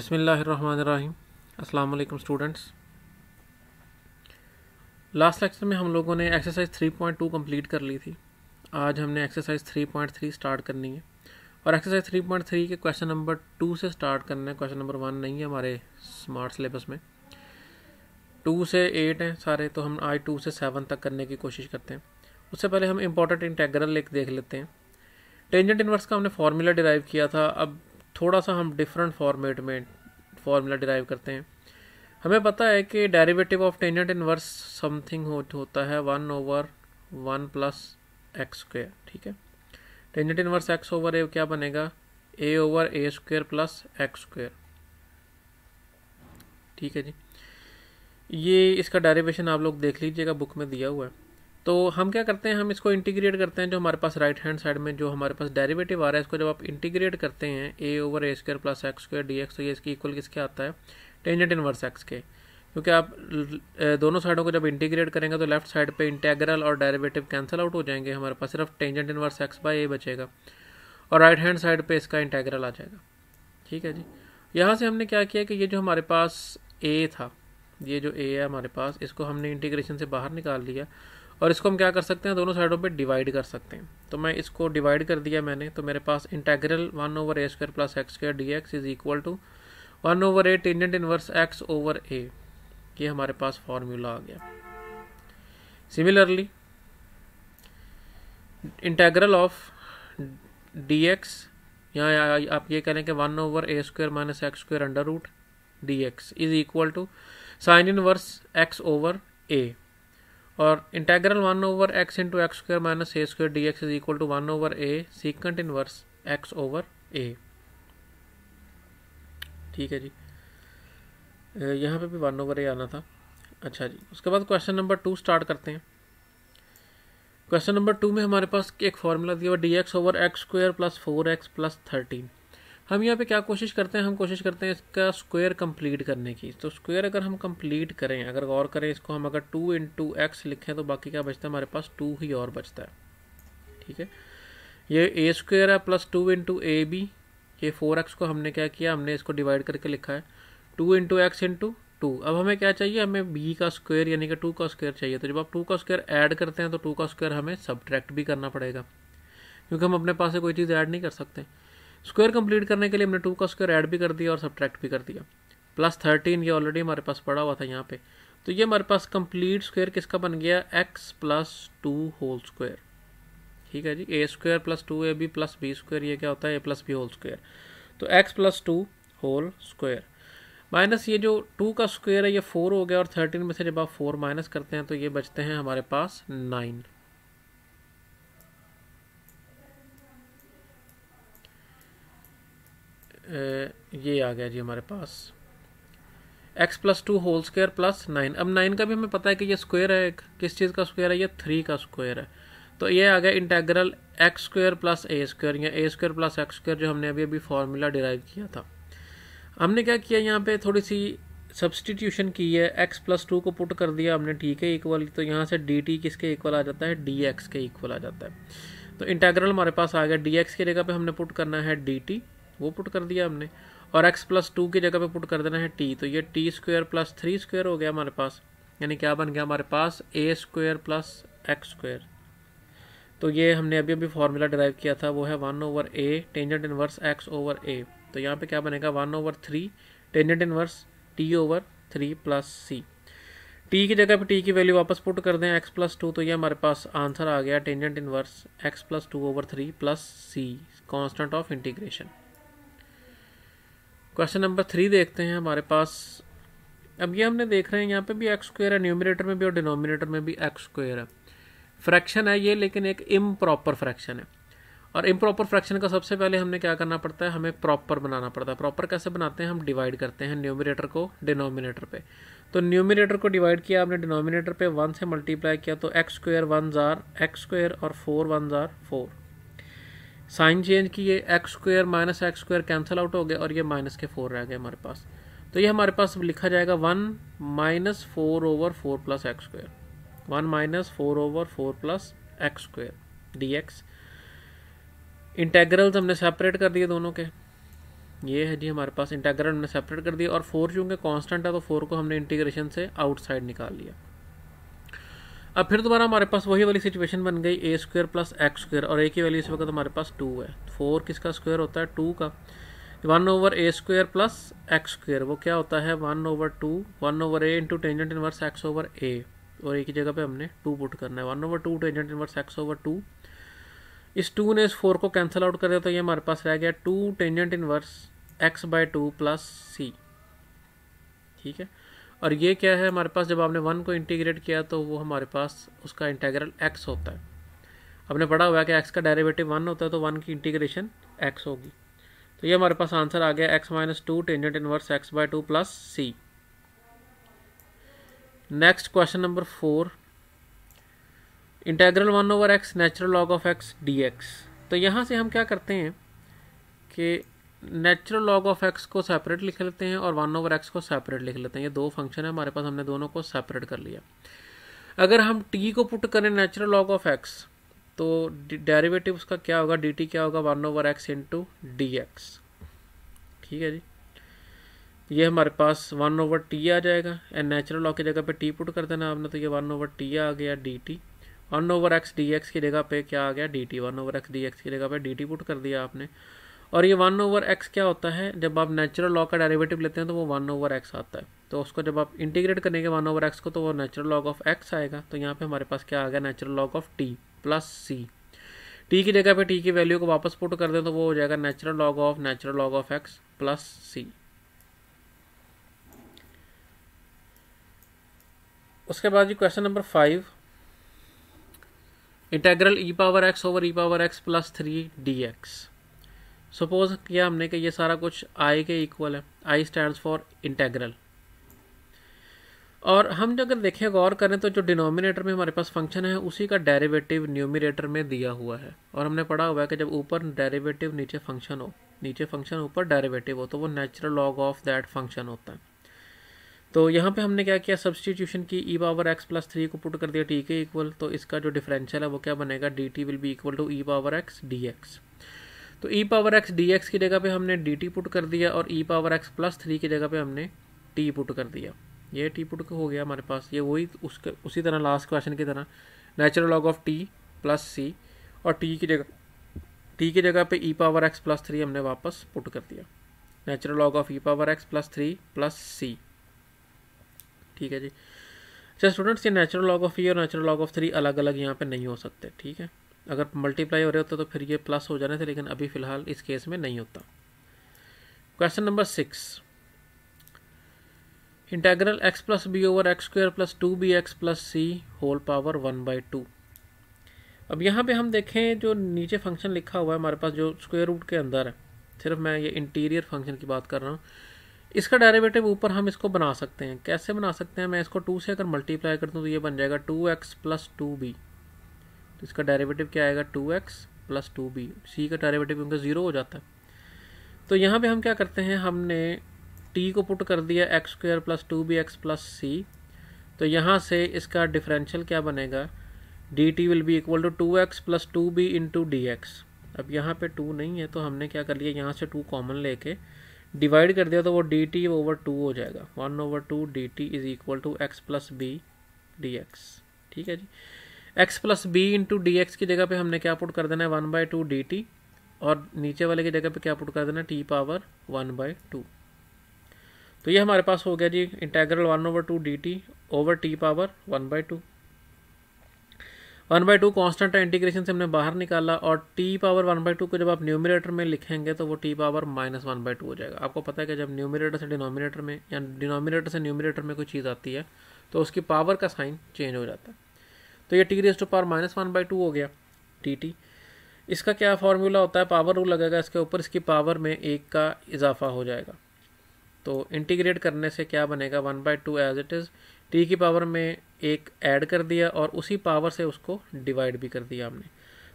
बसमिलीम अल्लाम students last lecture में हम लोगों ने एक्सरसाइज 3.2 कंप्लीट कर ली थी आज हमने एक्सरसाइज 3.3 स्टार्ट करनी है और एक्सरसाइज 3.3 के क्वेश्चन नंबर टू से स्टार्ट करना है क्वेश्चन नंबर वन नहीं है हमारे स्मार्ट सिलेबस में टू से एट हैं सारे तो हम आज टू से सेवन तक करने की कोशिश करते हैं उससे पहले हम इम्पोर्टेंट इंटेग्रल एक देख लेते हैं टेंजेंट इन्वर्स का हमने फार्मूला डिराइव किया था अब थोड़ा सा हम डिफरेंट फॉर्मेट में फार्मूला डिराइव करते हैं हमें पता है कि derivative of tangent inverse something हो, होता है one over one plus x square ठीक है tangent inverse x over a क्या बनेगा a over a square plus x square ठीक है जी ये इसका डेरिवेशन आप लोग देख लीजिएगा बुक में दिया हुआ है तो हम क्या करते हैं हम इसको इंटीग्रेट करते हैं जो हमारे पास राइट हैंड साइड में जो हमारे पास डेरिवेटिव आ रहा है इसको जब आप इंटीग्रेट करते हैं a over a square plus x square d x तो ये इसकी इक्वल किसके आता है टेंजेंट इनवर्स एक्स के क्योंकि आप दोनों साइडों को जब इंटीग्रेट करेंगे तो लेफ्ट साइड पे इंटेग्रल और डेरिवेटिव कैंसिल आउट हो जाएंगे हमारे पास सिर्फ tangent inverse x by a बचेगा और राइट हैंड साइड पे इसका इंटेग्रल आ जाएगा ठीक है जी यहाँ से हमने क्या किया कि ये जो हमारे पास ए था ये जो ए है हमारे पास इसको हमने इंटीग्रेशन से बाहर निकाल लिया और इसको हम क्या कर सकते हैं दोनों साइडों पे डिवाइड कर सकते हैं तो मैं इसको डिवाइड कर दिया मैंने तो मेरे पास integral one over a square plus x square d x is equal to one over a tangent inverse x over a ये हमारे पास फॉर्मूला आ गया similarly integral of d x यहाँ आप ये कह रहे हैं कि one over a square minus x square under root d x is equal to sine inverse x over a और integral one over x into x square minus a square d x is equal to one over a secant inverse x over a ठीक है जी यहाँ पे भी one over ए आना था अच्छा जी उसके बाद क्वेश्चन नंबर टू स्टार्ट करते हैं क्वेश्चन नंबर टू में हमारे पास एक फॉर्मूला दिया हुआ d x over x square plus four x plus thirteen हम यहाँ पे क्या कोशिश करते हैं हम कोशिश करते हैं इसका स्क्वायर कंप्लीट करने की तो स्क्वायर अगर हम कंप्लीट करें अगर गौर करें इसको हम अगर टू इंटू एक्स लिखें तो बाकी क्या बचता है हमारे पास टू ही और बचता है ठीक है ये ए स्क्वेयर है plus two into a b ये फोर एक्स को हमने क्या किया हमने इसको डिवाइड करके लिखा है two into x into two अब हमें क्या चाहिए हमें बी का स्क्वायर यानी कि टू का स्क्वायर चाहिए तो जब आप टू का स्क्वायर ऐड करते हैं तो टू का स्क्वायर हमें सब्ट्रैक्ट भी करना पड़ेगा क्योंकि हम अपने पास से कोई चीज़ ऐड नहीं कर सकते स्क्वायर कंप्लीट करने के लिए हमने टू का स्क्वायर ऐड भी कर दिया और सब्ट्रैक्ट भी कर दिया प्लस थर्टीन ये ऑलरेडी हमारे पास पड़ा हुआ था यहाँ पे तो ये हमारे पास कंप्लीट स्क्वायर किसका बन गया x plus two whole square ठीक है जी a square plus two a b plus b square ये क्या होता है a plus b whole square तो x plus two whole square minus ये जो टू का स्क्वायर है ये फोर हो गया और थर्टीन में से जब आप फोर माइनस करते हैं तो ये बचते हैं हमारे पास नाइन ये आ गया जी हमारे पास x plus two whole square plus nine अब नाइन का भी हमें पता है कि ये स्क्वायर है किस चीज़ का स्क्वायर है ये थ्री का स्क्वायर है तो ये आ गया integral x square plus a square या a square plus x square जो हमने अभी अभी फार्मूला डिराइव किया था हमने क्या किया यहाँ पे थोड़ी सी सब्सटीट्यूशन की है एक्स प्लस टू को पुट कर दिया हमने टी के इक्वल तो यहाँ से डी टी किसके इक्वल आ जाता है डी एक्स के इक्वल आ जाता है तो इंटेग्रल हमारे पास आ गया डी एक्स की जगह पे हमने पुट करना है डी टी वो पुट कर दिया हमने और x प्लस टू की जगह पे पुट कर देना है t तो ये t square plus three square हो गया हमारे पास यानी क्या बन गया हमारे पास a square plus x square तो ये हमने अभी अभी फार्मूला डिराइव किया था वो है one over a tangent inverse x over a तो यहाँ पे क्या बनेगा one over three tangent inverse t over three plus c t की जगह पे टी की वैल्यू वापस पुट कर दें एक्स प्लस टू तो ये हमारे पास आंसर आ गया tangent inverse x plus two over three plus c constant of integration question number three देखते हैं हमारे पास अब ये हमने देख रहे हैं यहाँ पे भी एक्स स्क्र है न्यूमिनेटर में भी और डिनोमिनेटर में भी एक्स स्क्र है फ्रैक्शन है ये लेकिन एक इम प्रॉपर फ्रैक्शन है और इम प्रॉपर फ्रैक्शन का सबसे पहले हमने क्या करना पड़ता है हमें प्रॉपर बनाना पड़ता है प्रॉपर कैसे बनाते हैं हम डिवाइड करते हैं न्यूमिनेटर को डिनोमिनेटर पर तो न्यूमिनेटर को डिवाइड किया आपने डिनोमिनेटर पर वन से मल्टीप्लाई किया तो एक्स स्क्र वन ज़ार एक्स स्क्र और फोर वन ज़ार फोर साइन चेंज किए x square minus x square cancel out हो गया और ये माइनस के फोर रह गए हमारे पास तो ये हमारे पास लिखा जाएगा one minus four over four plus x square one minus four over four plus x square d x integrals हमने सेपरेट कर दिए दोनों के ये है जी हमारे पास इंटेग्रल हमने सेपरेट कर दिया और फोर चूँकि कॉन्स्टेंट है तो फोर को हमने इंटीग्रेशन से आउटसाइड निकाल लिया अब फिर दोबारा हमारे पास वही वाली सिचुएशन बन गई a square plus x square और ए की वैल्यू इस वक्त हमारे पास टू है फोर किसका स्क्वेयर होता है टू का one over a square plus x square वो क्या होता है one over two one over a into tangent inverse x over a और ए की जगह पे हमने टू पुट करना है one over two tangent inverse x over two इस टू ने इस फोर को कैंसिल आउट कर दिया तो ये हमारे पास रह गया two tangent inverse x by two plus c ठीक है और ये क्या है हमारे पास जब आपने वन को इंटीग्रेट किया तो वो हमारे पास उसका इंटीग्रल एक्स होता है आपने पढ़ा हुआ है कि एक्स का डेरिवेटिव वन होता है तो वन की इंटीग्रेशन एक्स होगी तो ये हमारे पास आंसर आ गया x minus two tangent inverse x by two plus c next question number four integral one over x natural log of x d x तो यहाँ से हम क्या करते हैं कि नेचुरल लॉग ऑफ एक्स को सेपरेट लिख लेते हैं और वन ओवर एक्स को सेपरेट लिख लेते हैं ये दो फंक्शन है हमारे पास हमने दोनों को सेपरेट कर लिया अगर हम टी को पुट करें नेचुरल लॉग ऑफ एक्स तो डेरिवेटिव उसका क्या होगा डी टी क्या होगा one over x into d x ठीक है जी ये हमारे पास वन ओवर टी आ जाएगा एंड नेचुरल लॉ की जगह पे टी पुट कर देना आपने तो ये वन ओवर टी आ गया d t one over x d x की जगह पे क्या आ गया d t one over x d x की जगह पे डी टी पुट कर दिया आपने और ये वन ओवर एक्स क्या होता है जब आप नेचुरल लॉ का डेरिवेटिव लेते हैं तो वो वन ओवर एक्स आता है तो उसको जब आप इंटीग्रेट करेंगे वन ओवर एक्स को तो वो नेचुरल लॉग ऑफ एक्स आएगा तो यहाँ पे हमारे पास क्या आ गया natural log of t plus c t की जगह पे टी की वैल्यू को वापस पुट कर दें तो वो हो जाएगा natural log of natural log of x plus c उसके बाद जी question number five integral e power x over e power x plus three d x suppose किया हमने कि ये सारा कुछ आई के इक्वल है आई स्टैंड फॉर इंटेग्रल और हम जो अगर देखें गौर करें तो जो डिनोमिनेटर में हमारे पास फंक्शन है उसी का डेरिवेटिव न्यूमिनेटर में दिया हुआ है और हमने पढ़ा हुआ है कि जब ऊपर डेरिवेटिव नीचे फंक्शन हो नीचे फंक्शन ऊपर डेरिवेटिव हो तो वो natural log of that function होता है तो यहाँ पे हमने क्या किया सब्सटीट्यूशन की e power x plus three को पुट कर दिया टी के इक्वल तो इसका जो डिफरेंशियल है वो क्या बनेगा d t will be equal to e power x d x तो e power x d x की जगह पे हमने डी टी पुट कर दिया और e power x plus three की जगह पे हमने टी पुट कर दिया ये टी पुट हो गया हमारे पास ये वही उसके उसी तरह लास्ट क्वेश्चन की तरह natural log of t plus c और टी की जगह टी की जगह पे e power x plus three हमने वापस पुट कर दिया natural log of e power x plus three plus c ठीक है जी अच्छा स्टूडेंट्स ये नेचुरल लॉग ऑफ ई और नेचुरल लॉग ऑफ थ्री अलग अलग यहाँ पे नहीं हो सकते ठीक है अगर मल्टीप्लाई हो रहे होता तो फिर ये प्लस हो जाने थे लेकिन अभी फ़िलहाल इस केस में नहीं होता question number six integral x plus b over x square plus two b x plus c whole power one by two अब यहाँ पे हम देखें जो नीचे फंक्शन लिखा हुआ है हमारे पास जो स्क्वेयर रूट के अंदर है सिर्फ मैं ये इंटीरियर फंक्शन की बात कर रहा हूँ इसका डेरिवेटिव ऊपर हम इसको बना सकते हैं कैसे बना सकते हैं मैं इसको टू से अगर मल्टीप्लाई कर दूँ तो ये बन जाएगा two x plus two b तो इसका डेरिवेटिव क्या आएगा two x plus two b c का डेरिवेटिव क्योंकि ज़ीरो हो जाता है तो यहाँ पे हम क्या करते हैं हमने टी को पुट कर दिया x square plus two b x plus c तो यहाँ से इसका डिफरेंशियल क्या बनेगा d t will be equal to two x plus two b into d x अब यहाँ पे टू नहीं है तो हमने क्या कर लिया यहाँ से टू कॉमन लेके डिवाइड कर दिया तो वो डी टी ओवर टू हो जाएगा one over two d t is equal to x plus b d x ठीक है जी x plus b into d x की जगह पे हमने क्या पुट कर देना है one by two d t और नीचे वाले की जगह पे क्या पुट कर देना है t power one by two तो ये हमारे पास हो गया जी integral one over two d t over t power one by two one by two constant integration से हमने बाहर निकाला और t power one by two को जब आप न्यूमिनेटर में लिखेंगे तो वो t power minus one by two हो जाएगा आपको पता है कि जब न्यूमिनेटर से डिनोमिनेटर में या डिनोमिनेटर से न्यूमिनेटर में कोई चीज़ आती है तो उसकी पावर का साइन चेंज हो जाता है तो ये t raise two power minus one by two हो गया टी टी इसका क्या फार्मूला होता है पावर रूल लगेगा इसके ऊपर इसकी पावर में एक का इजाफा हो जाएगा तो इंटीग्रेट करने से क्या बनेगा one by two as it is t की पावर में एक ऐड कर दिया और उसी पावर से उसको डिवाइड भी कर दिया हमने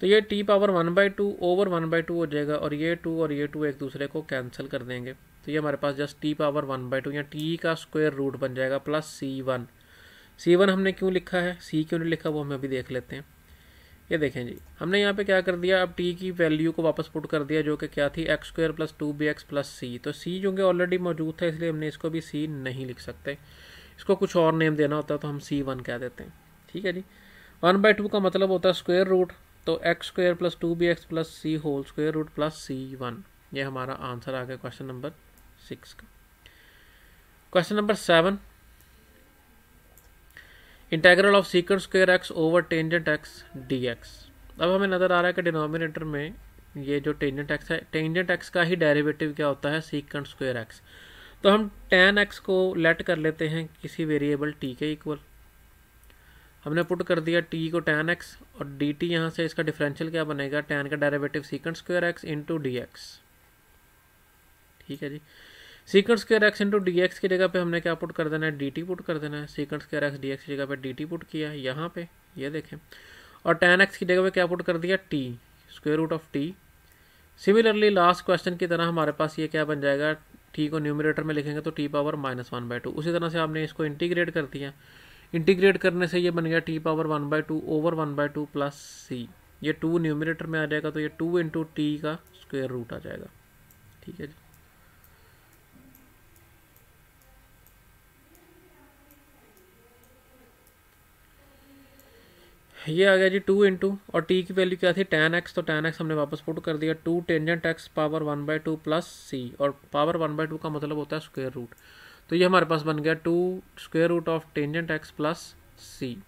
तो ये t power one by two over one by two हो जाएगा और ये टू और ये टू एक दूसरे को कैंसिल कर देंगे तो ये हमारे पास just t power one by two या टी का स्क्वायर रूट बन जाएगा plus c one c one हमने क्यों लिखा है सी क्यों नहीं लिखा वो हम अभी देख लेते हैं ये देखें जी हमने यहाँ पे क्या कर दिया अब टी की वैल्यू को वापस पुट कर दिया जो कि क्या थी x square plus two b x plus c तो सी जो कि ऑलरेडी मौजूद था इसलिए हमने इसको भी सी नहीं लिख सकते इसको कुछ और नेम देना होता है तो हम सी वन कह देते हैं ठीक है जी वन बाई टू का मतलब होता है स्क्वेयर रूट तो x square plus two b x plus c whole square root plus c one ये हमारा आंसर आ गया क्वेश्चन नंबर सिक्स का question number seven integral of sec square x over tangent x d x अब हमें नज़र आ रहा है कि डिनोमिनेटर में ये जो टेंजेंट एक्स है टेंजेंट एक्स का ही डेरिवेटिव क्या होता है सीकंड स्क्वेयर एक्स तो हम टेन एक्स को लेट कर लेते हैं किसी वेरिएबल टी के इक्वल हमने पुट कर दिया टी को टेन एक्स और डी टी यहाँ से इसका डिफरेंशियल क्या बनेगा टेन का derivative secant square x into d x ठीक है जी सीक्वेंस के एक्स इंटू डी एक्स की जगह पे हमने क्या पुट कर देना है डी टी पुट कर देना है सीक्वेंस के एक्स डी एक्स की जगह पे डी टी पुट किया यहाँ पे ये देखें और टेन एक्स की जगह पे क्या पुट कर दिया t square root of t similarly last question की तरह हमारे पास ये क्या बन जाएगा टी को न्यूमिनेटर में लिखेंगे तो t power minus one by two उसी तरह से आपने इसको इंटीग्रेट कर दिया इंटीग्रेट करने से ये बन गया t power one by two over one by two plus c ये टू न्यूमिनेटर में आ जाएगा तो ये टू इंटू टी का स्क्वेयर रूट आ जाएगा ठीक है जी ये आ गया जी टू इंटू और टी की वैल्यू क्या थी टेन एक्स तो टेन एक्स हमने वापस पुट कर दिया two tangent x power one by two plus c और पावर वन बाई टू का मतलब होता है स्क्वेयर रूट तो ये हमारे पास बन गया two square root of tangent x plus C